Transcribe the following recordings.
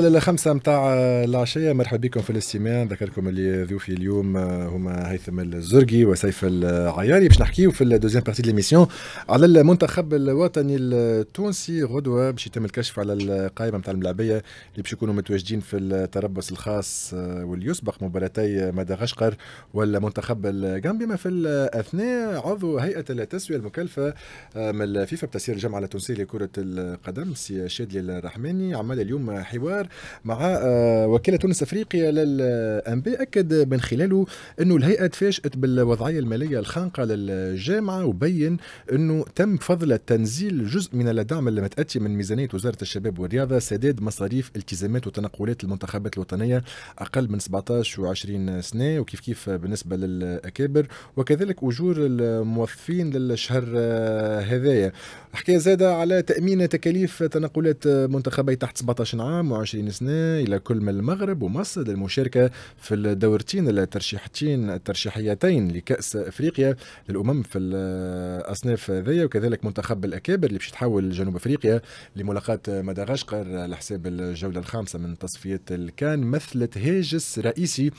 الخمسة متاع العشية مرحبا بكم في الاستماع نذكركم اللي ضيوفي اليوم آه، هما هيثم الزرقي وسيف العياري باش نحكيو في الدوزيام بارتي دي ليميسيون على المنتخب الوطني التونسي غدوة باش يتم الكشف على القائمة متاع الملاعبية اللي باش يكونوا متواجدين في التربص الخاص آه، واللي يسبق مباراتي مدغشقر والمنتخب الجامبي ما في الأثناء عضو هيئة التسوية المكلفة آه، من الفيفا بتسيير الجامعة التونسية لكرة القدم سي شادلي الرحماني عمل اليوم حوار الاخر مع آه، وكالة تونس أفريقيا بي أكد من خلاله أنه الهيئة تفاجأت بالوضعية المالية الخانقة للجامعة وبين أنه تم فضل تنزيل جزء من الدعم المتأتي من ميزانية وزارة الشباب والرياضة سداد مصاريف التزامات وتنقلات المنتخبات الوطنية أقل من 17 و20 سنة وكيف كيف بالنسبة للأكابر وكذلك أجور الموظفين للشهر آه، هذايا حكاية زادة على تأمين تكاليف تنقلات منتخبي تحت 17 عام و20 25 سنة إلى كل من المغرب ومصر للمشاركة في الدورتين الترشيحتين الترشيحيتين لكأس أفريقيا للأمم في الأصناف ذي وكذلك منتخب الأكابر اللي باش يتحول جنوب أفريقيا لملاقاة مدغشقر على حساب الجولة الخامسة من تصفية الكان مثلت هاجس رئيسي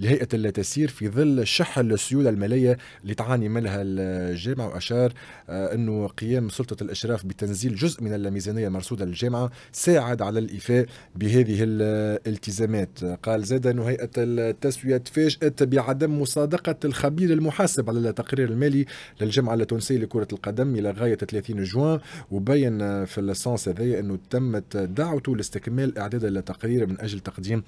لهيئة التسيير في ظل شح السيولة المالية اللي تعاني منها الجامعة وأشار أنه قيام سلطة الإشراف بتنزيل جزء من الميزانية المرصودة للجامعة ساعد على الإيفاء ب بهذه الالتزامات قال زاد أن هيئة التسوية تفاجأت بعدم مصادقة الخبير المحاسب على التقرير المالي للجمعة التونسية لكرة القدم إلى غاية 30 جوان وبين في السانس هذايا أنه تمت دعوته لاستكمال إعداد التقرير من أجل تقديم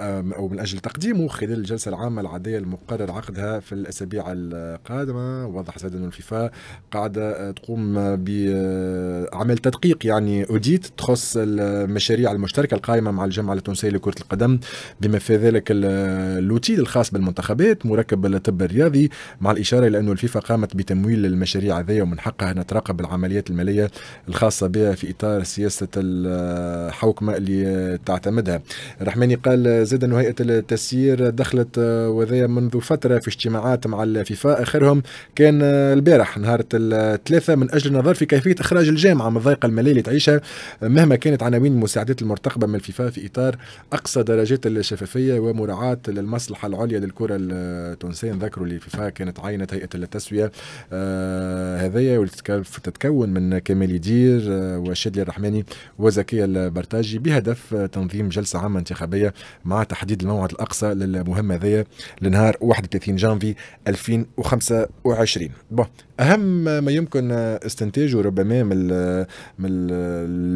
أو من أجل تقديمه خلال الجلسة العامة العادية المقرر عقدها في الأسابيع القادمة وضح زاد أن الفيفا قاعدة تقوم بعمل آه، تدقيق يعني أوديت تخص المشاريع المشتركة القادمة قائمه مع الجامعه التونسيه لكره القدم بما في ذلك اللوتي الخاص بالمنتخبات مركب الطب الرياضي مع الاشاره الى انه الفيفا قامت بتمويل المشاريع هذه ومن حقها ان تراقب العمليات الماليه الخاصه بها في اطار سياسه الحوكمه اللي تعتمدها الرحماني قال زاد انه هيئه التسيير دخلت وذايا منذ فتره في اجتماعات مع الفيفا اخرهم كان البارح نهار الثلاثه من اجل النظر في كيفيه اخراج الجامعه من الضيقه الماليه اللي تعيشها مهما كانت عناوين المساعدات المرتقبه من الفيفا في اطار اقصى درجات الشفافيه ومراعاه للمصلحه العليا للكره التونسيه نذكروا اللي فيفا كانت عينت هيئه التسويه آه، هذايا هذايا تتكون من كمال يدير آه، وشادلي الرحماني وزكيه البرتاجي بهدف تنظيم جلسه عامه انتخابيه مع تحديد الموعد الاقصى للمهمه هذايا لنهار 31 جانفي 2025 بون اهم ما يمكن استنتاجه ربما من من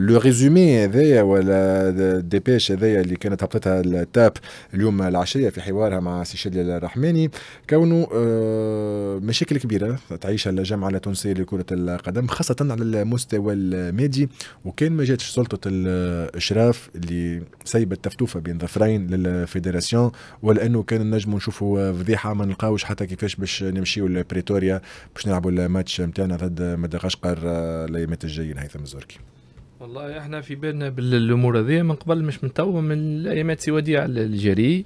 لو ريزومي هذايا ولا الديبيش هذايا اللي كانت هبطتها التاب اليوم العشيه في حوارها مع سيشيل الرحماني كونه آه، مشاكل كبيره تعيشها الجامعه التونسيه لكره القدم خاصه على المستوى المادي وكان ما جاتش سلطه الاشراف اللي سيبت تفتوفه بين ظفرين للفيدراسيون ولانه كان نجموا نشوفوا فضيحه ما نلقاوش حتى كيفاش باش نمشيو لبريتوريا باش نلعبوا الماتش نتاعنا ضد مدغشقر آه، الايامات الجايين هيثم الزركي والله احنا في بالنا بالامور هذه من قبل مش من توا من الايامات سوادية على الجري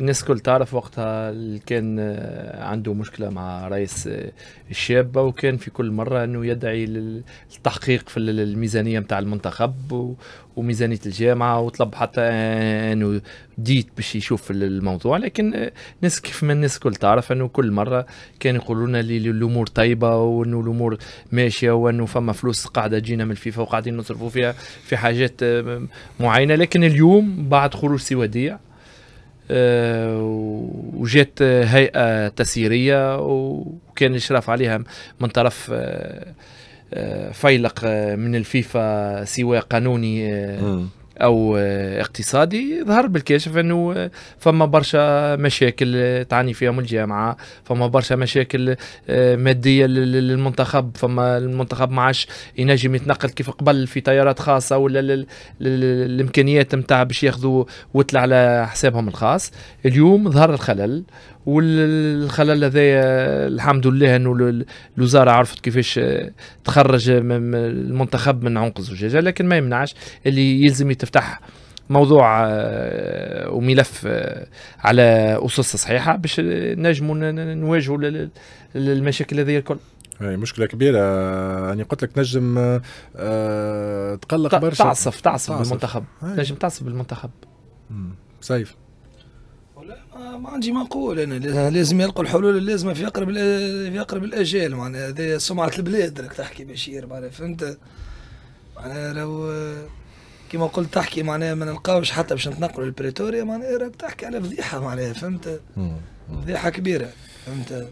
الناس الكل تعرف وقتها كان آه، عنده مشكله مع رئيس آه، الشابه وكان في كل مره انه يدعي للتحقيق في الميزانيه نتاع المنتخب وميزانيه الجامعه وطلب حتى آه، انه ديت باش يشوف الموضوع لكن الناس كيف ما الناس الكل تعرف انه كل مره كان يقولوا لنا الامور طيبه وانه الامور ماشيه وانه فما فلوس قاعده تجينا من الفيفا وقاعدين نصرفوا فيها في حاجات معينه لكن اليوم بعد خروج وديع آه، وجات هيئه تسييريه وكان الاشراف عليها من طرف آه، آه، فيلق من الفيفا سوى قانوني او اقتصادي ظهر بالكشف انه فما برشا مشاكل تعاني فيهم الجامعه فما برشا مشاكل آه، ماديه للمنتخب فما المنتخب ما عادش ينجم يتنقل كيف قبل في طيارات خاصه ولا الامكانيات نتاع باش ياخذوا وتل على حسابهم الخاص اليوم ظهر الخلل والخلل هذايا الحمد لله انه الوزاره عرفت كيفاش آه، تخرج المنتخب من عنق الزجاجه لكن ما يمنعش اللي يلزم يتفتح موضوع آه، وملف آه، على اسس صحيحه باش نجموا نواجهوا المشاكل هذه الكل هي مشكله كبيره يعني قلت لك نجم تقلق برشا تعصف تعصف بالمنتخب نجم تعصف بالمنتخب سيف آه، ما عندي ما نقول انا لازم يلقوا الحلول اللازمه في اقرب في اقرب الاجال معناها هذه سمعه البلاد راك تحكي بشير معناها فهمت معناها لو آه، كيما قلت تحكي معناها ما نلقاوش حتى باش نتنقلوا لبريتوريا معناها راك تحكي على فضيحه معناها فهمت فضيحه كبيره فهمت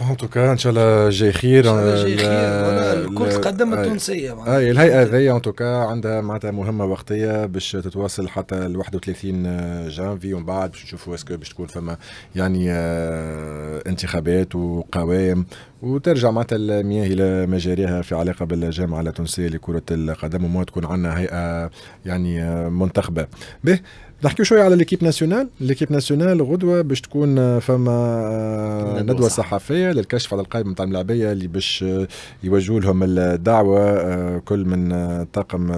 ان توكا ان شاء الله جاي خير الكل القدم التونسيه اي الهيئه هذه ان توكا عندها معناتها مهمه وقتيه باش تتواصل حتى ال 31 جانفي ومن بعد باش نشوفوا اسكو باش تكون فما يعني انتخابات وقوائم وترجع معناتها المياه الى مجاريها في علاقه بالجامعه التونسيه لكره القدم وما تكون عندنا هيئه يعني منتخبه به نحكي شوي على ليكيب ناسيونال ليكيب ناسيونال غدوه باش تكون آه، فما آه، ندوه صحفيه للكشف على القائمه نتاع الملاعبيه اللي باش آه، يوجهوا لهم الدعوه كل من الطاقم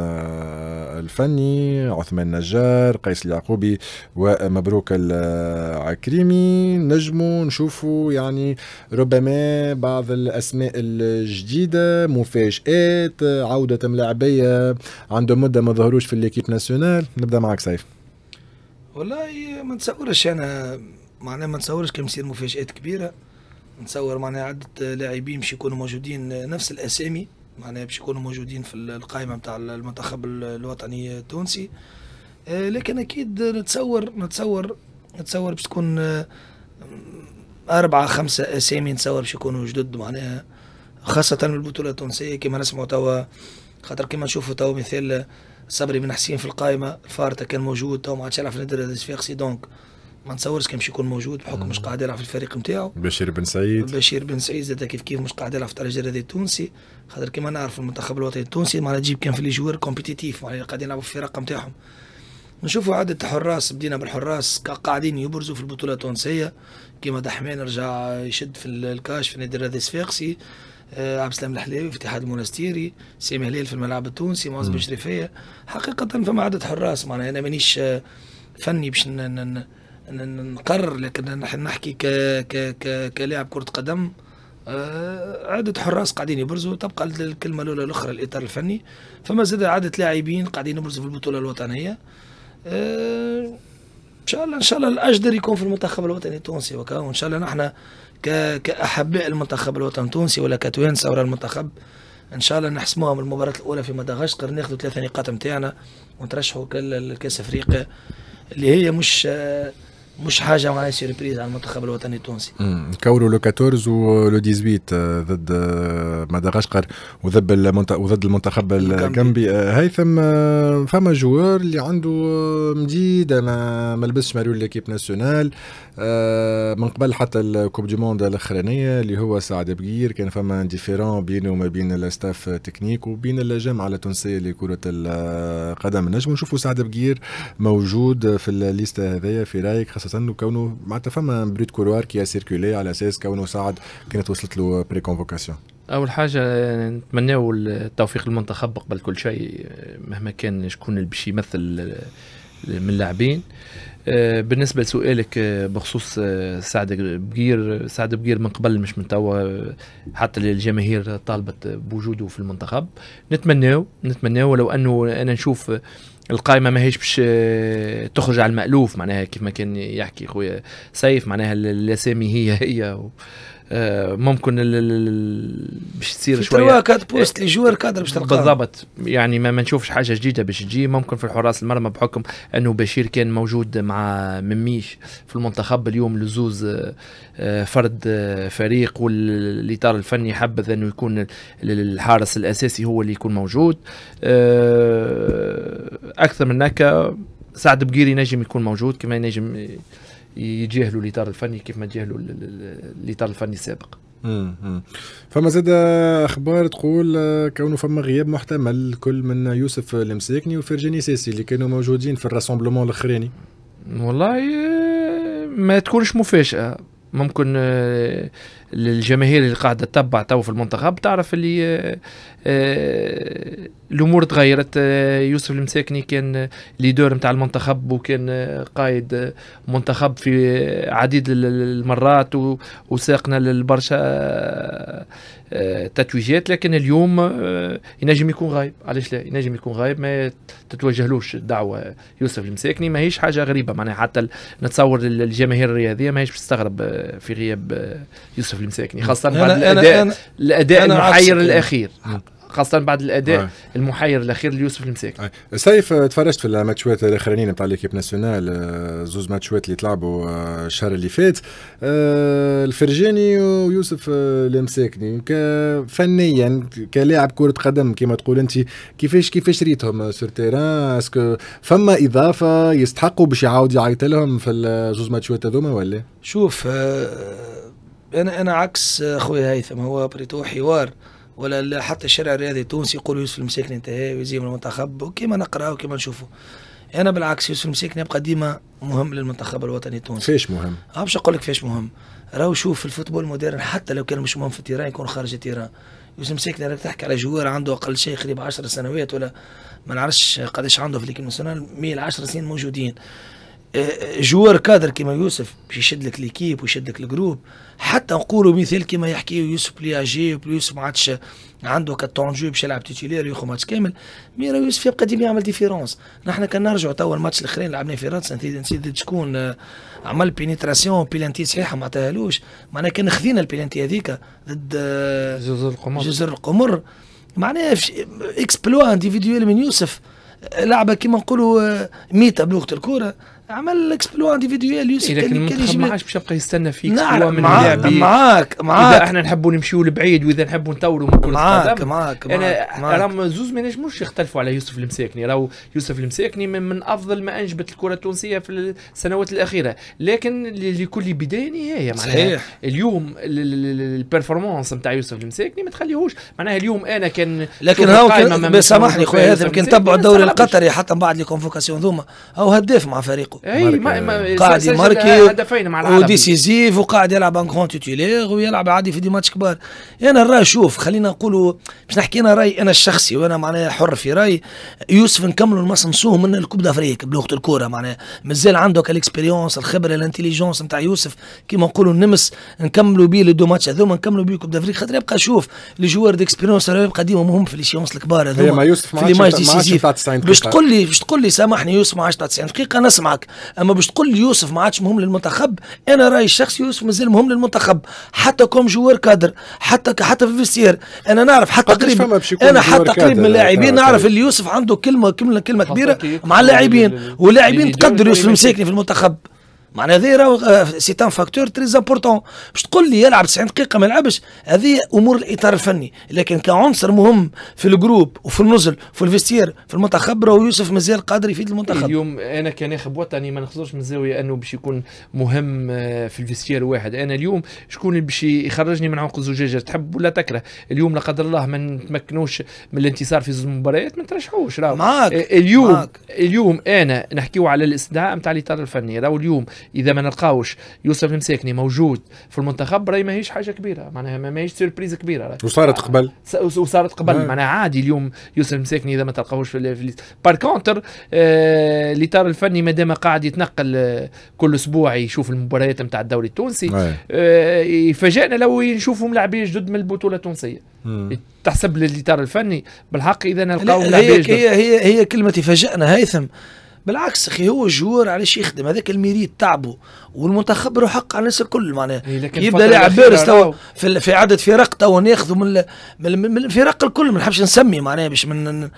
الفني عثمان نجار قيس اليعقوبي ومبروك العكريمي نجموا نشوفوا يعني ربما بعض الاسماء الجديده مفاجات عوده ملاعبيه عندهم مده ما ظهروش في ليكيب ناسيونال نبدا معك سيف والله ما نتصورش انا معناها ما نتصورش كم يصير مفاجات كبيره نتصور معناها عدة لاعبين باش يكونوا موجودين نفس الاسامي معناها باش يكونوا موجودين في القائمه نتاع المنتخب الوطني التونسي آه، لكن اكيد نتصور نتصور نتصور باش تكون آه، أربعة خمسة أسامي نتصور باش يكونوا جدد معناها خاصة البطولة التونسية كما نسمعوا توا خاطر كيما نشوفوا تو مثال صبري بن حسين في القائمه الفارته كان موجود تو ما عادش يلعب في نادي الاتفاقسي دونك ما نتصورش كان باش يكون موجود بحكم مش قاعد يلعب في الفريق نتاعو بشير بن سعيد بشير بن سعيد زاد كيف كيف مش قاعد يلعب في الترجي الرياضي التونسي خاطر كيما نعرف المنتخب الوطني التونسي ما تجيب كان في لي جوار كومبيتيتيف معناها قاعدين يلعبوا في الفرق نتاعهم نشوفوا عدة حراس بدينا بالحراس قاعدين يبرزوا في البطولة التونسية كيما دحمان رجع يشد في الكاش في نادي الرياضي الصفاقسي آه، عبد السلام الحلاوي في اتحاد المونستيري سي مهلال في الملعب التونسي معز بشريفيه حقيقه فما عدد حراس معناها انا مانيش آه، فني باش نقرر لكن نحكي ك ك ك كلاعب كره قدم آه، عدة حراس قاعدين يبرزوا تبقى الكلمة الأولى الأخرى الإطار الفني فما زاد عدة لاعبين قاعدين يبرزوا في البطولة الوطنية إن شاء الله إن شاء الله الأجدر يكون في المنتخب الوطني التونسي وكا وإن شاء الله نحن كاحباء المنتخب الوطني التونسي ولا كتوانسه ولا المنتخب ان شاء الله نحسموهم المباراه الاولى في مدغشقر ناخذوا ثلاثه نقاط نتاعنا ونترشحوا لكاس افريقيا اللي هي مش مش حاجه معناها سيربريز على المنتخب الوطني التونسي كوروا لو 14 ولو 18 ضد آه، مدغشقر وضد وضد المنتخب الجامبي هيثم آه، آه، فما جوار اللي عنده مديده ما, ما لبسش ماريو ليكيب ناسيونال من قبل حتى الكوب دي موند الاخرانيه اللي هو سعد بقير كان فما ديفيرون بينه وما بين الاستاف تكنيك وبين الجامعه التونسيه لكره القدم النجم ونشوفوا سعد بقير موجود في الليسته هذايا في رايك خاصه اساسا وكونه معناتها فما بريت كوروار كي سيركولي على اساس كونه سعد كانت وصلت له بري كونفوكاسيون اول حاجه نتمناو التوفيق للمنتخب قبل كل شيء مهما كان شكون اللي باش يمثل آه، من اللاعبين آه، بالنسبه لسؤالك آه، بخصوص آه، سعد بقير سعد بقير من قبل مش من توا حتى الجماهير طالبت بوجوده في المنتخب نتمناو نتمناو ولو انه انا نشوف القائمة ماهيش باش تخرج على المألوف معناها كيف ما كان يحكي خويا سيف معناها الأسامي هي هي و... آه، ممكن باش تصير شويه كاد بوست لي جوار كادر باش تلقاه بالضبط يعني ما, ما نشوفش حاجه جديده باش تجي ممكن في الحراس المرمى بحكم انه بشير كان موجود مع مميش في المنتخب اليوم لزوز آه، آه، فرد فريق والاطار الفني حبذ انه يكون الحارس الاساسي هو اللي يكون موجود اكثر من هكا سعد بقيري نجم يكون موجود كما نجم يجاهلوا الاطار الفني كيف ما تجاهلوا الاطار الفني السابق فما زاد اخبار تقول آه، كونه فما غياب محتمل كل من يوسف المساكني وفرجاني سيسي اللي كانوا موجودين في الراسومبلومون الاخراني والله آه، ما تكونش مفاجاه ممكن الجماهير آه، اللي قاعده تتبع تو في المنتخب تعرف اللي آه، آه، الامور تغيرت يوسف المساكني كان ليدور نتاع المنتخب وكان قائد منتخب في عديد المرات وساقنا للبرشا آه، تتويجات لكن اليوم آه، ينجم يكون غايب علاش لا ينجم يكون غايب ما تتوجهلوش الدعوه يوسف المساكني ماهيش حاجه غريبه معناها حتى نتصور الجماهير الرياضيه ماهيش تستغرب آه، في غياب يوسف المساكني خاصه بعد الاداء أنا الاداء أنا المحير الاخير نعم. خاصه بعد الاداء آه. المحير الاخير ليوسف المساك آه. سيف تفرجت في الماتشات الاخرانيين نتاع ليكيب ناسيونال آه، زوز ماتشات اللي تلعبوا آه، الشهر اللي فات آه الفرجاني ويوسف آه، المساكني فنيا كلاعب كره قدم كما تقول انت كيفاش كيفاش ريتهم سور تيران اسكو فما اضافه يستحقوا باش يعاود يعيط لهم في الزوز ماتشات هذوما ولا شوف انا انا عكس خويا هيثم هو بريتو حوار ولا حتى الشارع الرياضي التونسي يقول يوسف المساكني انتهى إيه، من المنتخب وكما نقرا وكما نشوفوا انا بالعكس يوسف المساكني يبقى ديما مهم للمنتخب الوطني التونسي فيش مهم اه باش نقول لك فيش مهم راهو شوف الفوتبول المودرن حتى لو كان مش مهم في التيران يكون خارج التيران يوسف المساكني راك تحكي على جوار عنده اقل شيء قريب 10 سنوات ولا ما نعرفش قداش عنده في ليكيب ناسيونال 100 10 سنين موجودين جوار كادر كيما يوسف باش يشد لك ليكيب ويشد لك الجروب حتى نقولوا مثال كيما يحكي يوسف لي اجي يوسف ما عادش عنده كالتونجو باش يلعب تيتولير ياخذ ماتش كامل مي راه يوسف يبقى ديما يعمل ديفيرونس نحن كان نرجعوا توا الماتش الاخرين لعبناه في راتس نسيت شكون آه، عمل بينيتراسيون بيلانتي صحيحه ما عطاهالوش معناها كان خذينا البيلانتي هذيك ضد آه، جزر القمر جزر القمر معناها اكسبلوا انديفيديوال من يوسف لعبه كيما نقولوا آه، ميتا بلغه الكوره عمل اكسبلوا انديفيديوال يوسف إيه لكن المنتخب ما عادش باش يبقى يستنى فيك هو من معاك معاك معاك اذا احنا نحبوا نمشيو لبعيد واذا نحبوا نطوروا من كره معاك معاك انا راهم زوز ما ينجموش يختلفوا على يوسف المساكني راهو يوسف المساكني من, من افضل ما انجبت الكره التونسيه في السنوات الاخيره لكن لكل بدايه نهايه معناها اليوم البرفورمانس نتاع يوسف المساكني ما تخليهوش معناها اليوم انا كان لكن هاو سامحني خويا هذا كان تبعوا الدوري القطري حتى من بعد لي كونفوكاسيون ذوما هو هداف مع فريقه اي قاعد يماركي هدفين مع العالم وديسيزيف وقاعد يلعب ان كون تيتيلير ويلعب عادي في دي ماتش كبار انا راه شوف خلينا نقولوا باش نحكي انا رايي انا الشخصي وانا معناها حر في رايي يوسف نكملوا المصنصوه من الكوب دافريك بلغه الكوره معناها مازال عنده كالاكسبيريونس الخبره الانتيليجونس نتاع يوسف كيما نقولوا النمس نكملوا بيه لي دو ماتش هذوما نكملوا بيه كوب دافريك خاطر يبقى شوف لي جوار ديكسبيريونس يبقى ديما مهم في ليشيونس الكبار هذوما أيوة، في لي ماتش ديسيزيف باش تقول لي باش تقول لي سامحني يوسف ما عادش 90 دقيقه نسمعك اما باش تقول لي يوسف ما عادش مهم للمنتخب انا رايي الشخصي يوسف مازال مهم للمنتخب حتى كوم جوار كادر حتى ك... حتى في فيستير انا نعرف حتى قريب انا حتى قريب من اللاعبين نعرف طيب. اللي يوسف عنده كلمه كلمه كلمه كبيره مع اللاعبين واللاعبين تقدر يوسف مساكني في المنتخب معناها هذا راهو سي ان فاكتور تري امبورتون باش تقول لي يلعب 90 دقيقه ما يلعبش هذه امور الاطار الفني لكن كعنصر مهم في الجروب وفي النزل في الفيستير في المنتخب راهو يوسف مازال قادر يفيد المنتخب اليوم انا كناخب وطني ما نخسرش من الزاويه انه باش يكون مهم آه، في الفيستير واحد انا اليوم شكون اللي باش يخرجني من عنق الزجاجه تحب ولا تكره اليوم لا قدر الله ما نتمكنوش من الانتصار في زوج مباريات ما نترشحوش راهو معاك آه، اليوم معاك. اليوم انا نحكيو على الاستدعاء نتاع الاطار الفني راهو اليوم اذا ما نلقاوش يوسف المساكني موجود في المنتخب راهي ماهيش حاجه كبيره معناها ماهيش سيربريز كبيره راي. وصارت قبل وصارت قبل نعم. معناها عادي اليوم يوسف المساكني اذا ما تلقاوش في الليست بار كونتر آه الاطار الفني ما دام قاعد يتنقل آه كل اسبوع يشوف المباريات نتاع الدوري التونسي نعم. آه يفاجئنا لو نشوفوا ملاعبين جدد من البطوله التونسيه تحسب للاطار الفني بالحق اذا نلقاو هي, هي هي هي كلمه فاجئنا هيثم بالعكس اخي هو جوار علاش يخدم هذاك الميريت تعبه والمنتخب له حق على الناس الكل معناها إيه، يبدا لاعب بارز تو في, في عدد فرق تو ناخذوا من, من, من الفرق الكل ما نحبش نسمي معناها باش من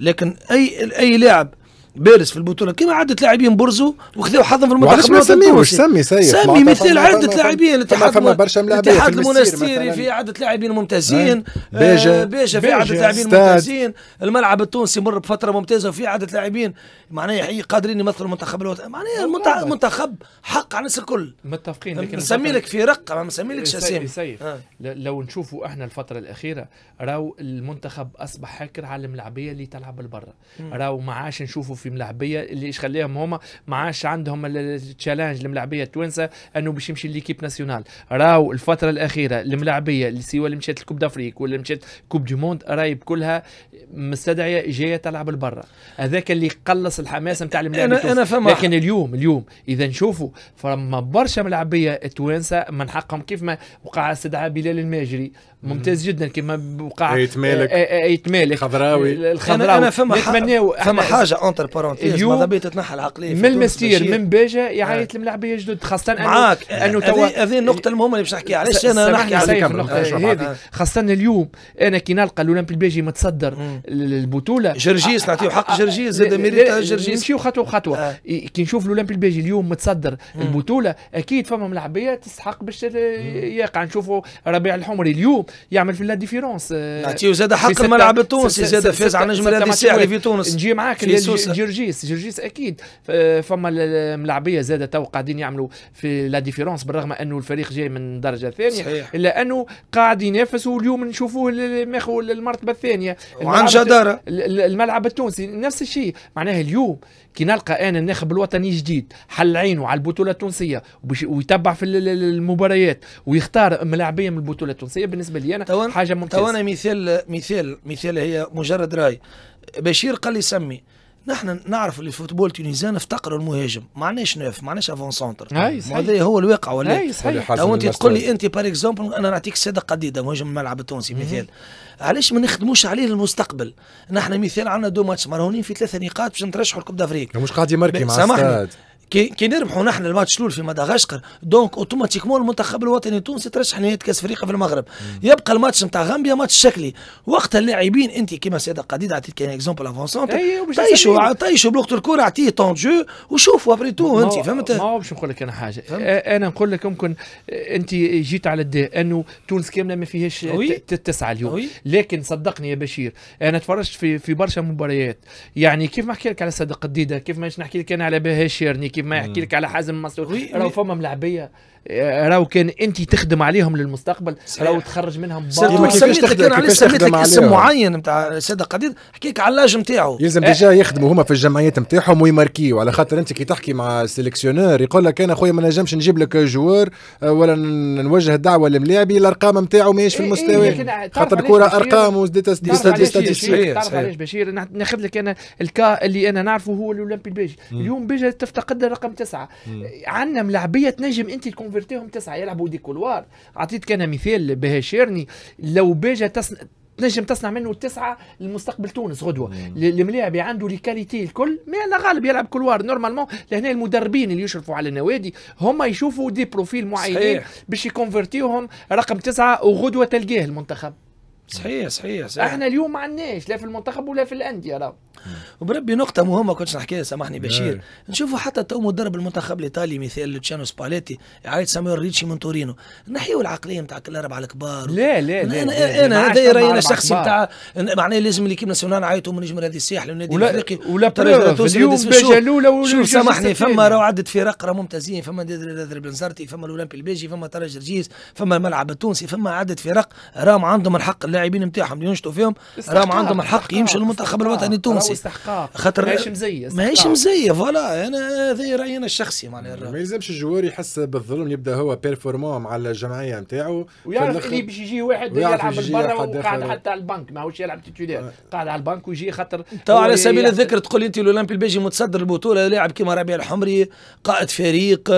لكن اي اي لاعب بارز في البطوله كما عدة لاعبين برزوا وخذوا حظهم في المنتخب ما سميوش سمي سيف سمي مثال عدة لاعبين الاتحاد فما برشا الاتحاد المنستيري في عدة لاعبين ممتازين نعم. آه، باجا باجا في عدة لاعبين ممتازين الملعب التونسي مر بفتره ممتازه وفي عدة لاعبين معناها قادرين يمثلوا المنتخب الوطني معناها المنتخب حق على الناس الكل متفقين لكن نسمي لك في رقم ما نسميلكش اسامي سيف آه. لو نشوفوا احنا الفتره الاخيره راو المنتخب اصبح حاكر على الملعبيه اللي تلعب لبرا راو ما عادش نشوفوا في ملاعبيه اللي ايش خليهم هما ما عادش عندهم التشالنج الملاعبيه التوانسه انه باش يمشي ليكيب ناسيونال راو الفتره الاخيره الملاعبيه اللي سوى اللي مشات الكوب دافريك ولا مشات كوب دي موند راهي كلها مستدعيه جايه تلعب لبرا هذاك اللي قلص الحماس نتاع الملاعب انا انا فما لكن اليوم اليوم اذا نشوفوا فما برشا ملاعبيه التوانسه من حقهم كيف ما وقع استدعاء بلال الماجري ممتاز جدا كما وقع يتمالك يتمالك خضراوي الخضراوي انا فما نتمناو فما حاجه اونتر بارونتيز ماذا بيا تتنحى العقليه من المستير من باجا يعيط الملاعبيه آه. جدد خاصه انه معاك انه توا هذه النقطه المهمه اللي باش نحكي علاش انا نحكي على النقطه آه، هذه آه. خاصه اليوم انا كي نلقى الاولمبي الباجي متصدر البطوله جرجيس نعطيه حق جرجيس زاد ميريتا جرجيس نمشيو خطوه خطوه كي نشوف الاولمبي الباجي اليوم متصدر البطوله اكيد فما ملاعبيه تستحق باش يقع نشوفوا ربيع الحمري اليوم يعمل في لا ديفيرونس نعطيو آه، زاد حق الملعب التونسي زاد فاز على نجم الرياضي الساحلي في تونس نجي معاك جرجيس جرجيس اكيد فما الملاعبيه زاد تو قاعدين يعملوا في لا ديفيرونس بالرغم انه الفريق جاي من درجه ثانيه الا انه قاعد ينافس واليوم نشوفوه ماخو المرتبه الثانيه وعن جداره الملعب التونسي نفس الشيء معناها اليوم كي نلقى انا الناخب الوطني جديد حل عينه على البطوله التونسيه ويتبع في المباريات ويختار ملاعبيه من البطوله التونسيه بالنسبه بالنسبه لي انا حاجه ممتازه تو انا مثال مثال مثال هي مجرد راي بشير قال لي سمي نحن نعرف اللي الفوتبول تونيزان افتقروا المهاجم ما عندناش نوف ما عندناش افون سونتر هذا هو الواقع ولا لو انت تقول لي انت بار اكزومبل انا نعطيك صادق قديده مهاجم الملعب التونسي مثال علاش ما نخدموش عليه للمستقبل نحن مثال عندنا دو ماتش مرهونين في ثلاثه نقاط باش نترشحوا لكوب دافريك مش قاعد يمركي مع سامحني كي كي نربحوا نحن الماتش الاول في مدغشقر دونك اوتوماتيكمون المنتخب الوطني التونسي ترشح نهائي كاس افريقيا في المغرب مم. يبقى الماتش نتاع غامبيا ماتش شكلي وقت اللاعبين انت كيما سيادة قديد عطيت كان اكزومبل افونسون طيشوا طيشوا بوقت الكره اعطيه طون جو وشوفوا ابري تو انت فهمت ما هو باش نقول لك انا حاجه انا نقول لك ممكن انت جيت على الدي انه تونس كامله ما فيهاش تسعه اليوم أوي. لكن صدقني يا بشير انا تفرجت في في برشا مباريات يعني كيف ما حكي لك على صدق الديده كيف ما نحكي لك انا على بهاشيرني كيف ما يحكي لك على حازم المصري راهو فما ملعبيه آه، راهو كان انت تخدم عليهم للمستقبل راهو تخرج منهم كيفاش تخدم كيفاش تخدم عليهم اسم معين نتاع سيد قدير حكيك على اللاج نتاعو يلزم اه ديجا يخدموا هما في الجمعيات نتاعهم ويماركيو على خاطر انت كي تحكي مع سيليكسيونور يقول لك انا خويا ما نجمش نجيب لك جوار آه، ولا نوجه الدعوه للملاعبي الارقام نتاعو ماهيش في إيه، إيه، المستوى ايه خاطر الكره ارقام وستاتيستيك تعرف علاش بشير إيه، ناخذ لك انا الكا اللي انا نعرفه هو الاولمبي البيجي اليوم بيجا تفتقد الرقم تسعه عندنا ملاعبيه تنجم انت تكون كونفرتيهم تسعه يلعبوا دي كولوار عطيتك انا مثال بهاشيرني لو باجا تصنع تنجم تصنع منه تسعه لمستقبل تونس غدوه الملاعب عنده لي كاليتي الكل مي انا غالب يلعب كلوار نورمالمون لهنا المدربين اللي يشرفوا على النوادي هما يشوفوا دي بروفيل معينين باش يكونفرتيوهم رقم تسعه وغدوه تلقاه المنتخب صحيح صحيح, صحيح. احنا اليوم ما عندناش لا في المنتخب ولا في الانديه راه وبربي نقطه مهمه كنت نحكيها سامحني بشير نشوفوا حتى تو مدرب المنتخب الايطالي مثال لوتشانو سباليتي عايد سامويل ريتشي من تورينو نحيوا العقليه نتاع الاربعه الكبار لا لا لا انا انا هذا رايي انا شخصي نتاع معناه لازم اللي كيما ناسيونال عيطوا من نجم النادي السياح والنادي الافريقي ولا اليوم بجلوله شوف سامحني فما راهو عدد فرق راه ممتازين فما نادي بنزرتي فما الاولمبي البيجي فما ترج جرجيس فما الملعب التونسي فما عدد فرق راهم عندهم الحق اللاعبين نتاعهم اللي ينشطوا فيهم راهم عندهم الحق يمشوا للمنتخب الوطني التونسي الشخصي استحقاق خاطر ماهيش مزيه ماهيش مزيه فوالا انا هذا رايي انا الشخصي معناها ما يلزمش الجوار يحس بالظلم يبدا هو بيرفورمون مع الجمعيه نتاعو ويعرف اللي باش يجي واحد يلعب من برا وقاعد حتى على البنك ماهوش يلعب تيتولير آه. قاعد على البنك ويجي خاطر تو على سبيل الذكر تقول انت الاولمبي البيجي متصدر البطوله لاعب كيما ربيع الحمري قائد فريق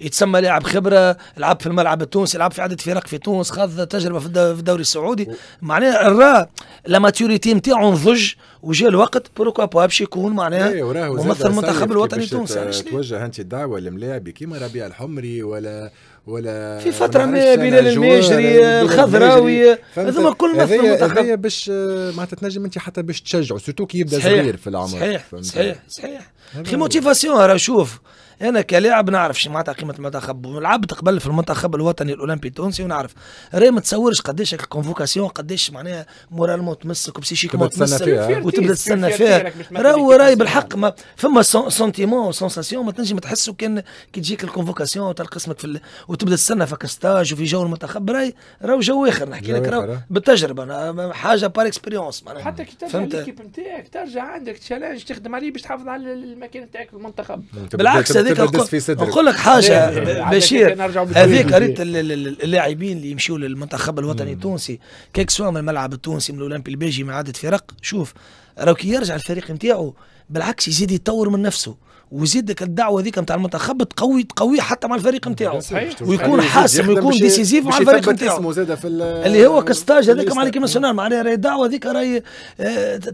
يتسمى لاعب خبره لعب في الملعب التونسي لعب في عده فرق في تونس خاض تجربه في الدوري السعودي معناها الرا لا ماتوريتي نتاعو نضج وجاء الوقت بوركوا با إيه، باش يكون معناها ممثل المنتخب الوطني التونسي توجه انت الدعوه للملاعب كيما ربيع الحمري ولا ولا في فتره ما بلال الماجري الخضراوي هذوما كل مثل المنتخب هذيا باش آه، معناتها تنجم انت حتى باش تشجعوا سيرتو كي يبدا صغير في العمر صحيح صحيح صحيح خي موتيفاسيون راه شوف انا كلاعب نعرف شي معناتها قيمه المنتخب ولعبت قبل في المنتخب الوطني الاولمبي التونسي ونعرف راهي ما تصورش قداش الكونفوكاسيون قداش معناها مورالمون تمسك وبسيشيكمون تمسك وتبدا تستنى فيها راهو راهي بالحق ما فما سونتيمون وسونساسيون ما تنجم تحسه كان كي تجيك الكونفوكاسيون وتلقى اسمك في وتبدا تستنى فك ستاج وفي جو المنتخب راهي راهو جو اخر نحكي لك راهو بالتجربه حاجه بار اكسبيريونس معناها حتى كي ترجع ليكيب نتاعك ترجع عندك تشالنج تخدم عليه باش تحافظ على المكان نتاعك في المنتخب بالعكس هذيك نقول لك حاجه بشير هذيك ريت اللاعبين اللي يمشيوا للمنتخب الوطني التونسي كيك سوا من الملعب التونسي من الاولمبي البيجي من عدد فرق شوف راه كي يرجع الفريق نتاعو بالعكس يزيد يتطور من نفسه وزيدك الدعوه ذيك نتاع المنتخب تقوي تقوي حتى مع الفريق نتاعو ويكون حاسم ويكون ديسيزيف مع الفريق نتاعو اللي هو كستاج هذاك مع ليكيب ناسيونال معناها راهي الدعوه ذيك راهي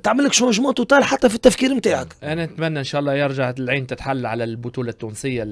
تعمل لك شونجمون توتال حتى في التفكير نتاعك انا نتمنى ان شاء الله يرجع العين تتحل على البطوله التونسيه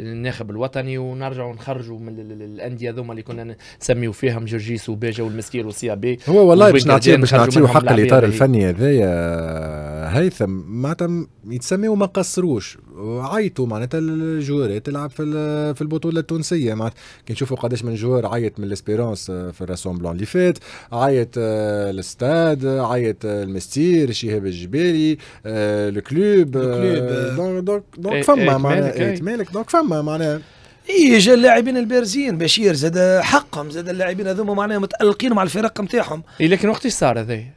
الناخب الوطني ونرجعوا نخرجوا من الانديه ذوما اللي كنا نسميو فيهم جرجيس وباجا والمسكير والسيابي هو والله باش نعطيه باش نعطيه حق الاطار الفني هذايا هيثم معناتها يتسميوا ما قصروش عيطوا معناتها الجواري تلعب في في البطوله التونسيه معناتها كي نشوفوا قداش من جوار عيط من الاسبيرونس آه، في الراسومبلون اللي فات عيط الاستاد آه، عيط آه، المستير شهاب الجبالي الكلوب دونك دونك دونك إيه، فما إيه، معناتها إيه. مالك دونك فما معناها اي جا اللاعبين البارزين بشير زاد حقهم زاد اللاعبين هذوما معناها متالقين مع الفرق نتاعهم. اي لكن ايش صار هذايا؟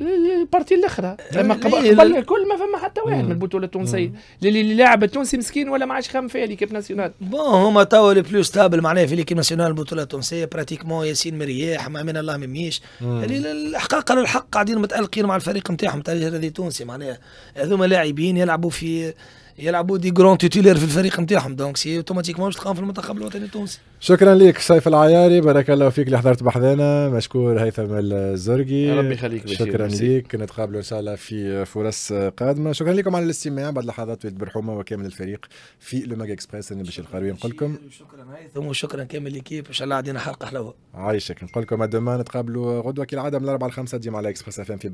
البارتي الاخرى لما إيه، قبل إيه، الكل ما فما حتى واحد من البطوله التونسيه اللي لاعب التونسي مسكين ولا ما عادش خام فيها ليكيب ناسيونال بون هما توا لي بلو ستابل معناها في ليكيب ناسيونال البطوله التونسيه براتيكمون ياسين مرياح امين الله مميش يعني حقيقه للحق قاعدين متالقين مع الفريق نتاعهم تاع الجهه التونسي معناها هذوما لاعبين يلعبوا في يلعبوا دي جرون توتيلير في الفريق نتاعهم دونك سي اوتوماتيكمون باش تلقاهم في المنتخب الوطني التونسي شكرا لك سيف العياري بارك الله فيك اللي حضرت بحذانا مشكور هيثم الزرقي ربي يخليك شكرا لك نتقابلوا ان شاء الله في فرص قادمه شكرا لكم على الاستماع بعد لحظات وليد برحومه وكامل الفريق في لو ماج اكسبريس اللي باش القروي نقول لكم شكرا هيثم وشكرا كامل ليكيب ان شاء الله عندنا حلقه حلوه عايشك نقول لكم دوما نتقابلوا غدوه كالعاده من الاربعه لخمسه ديما على اكسبريس اف في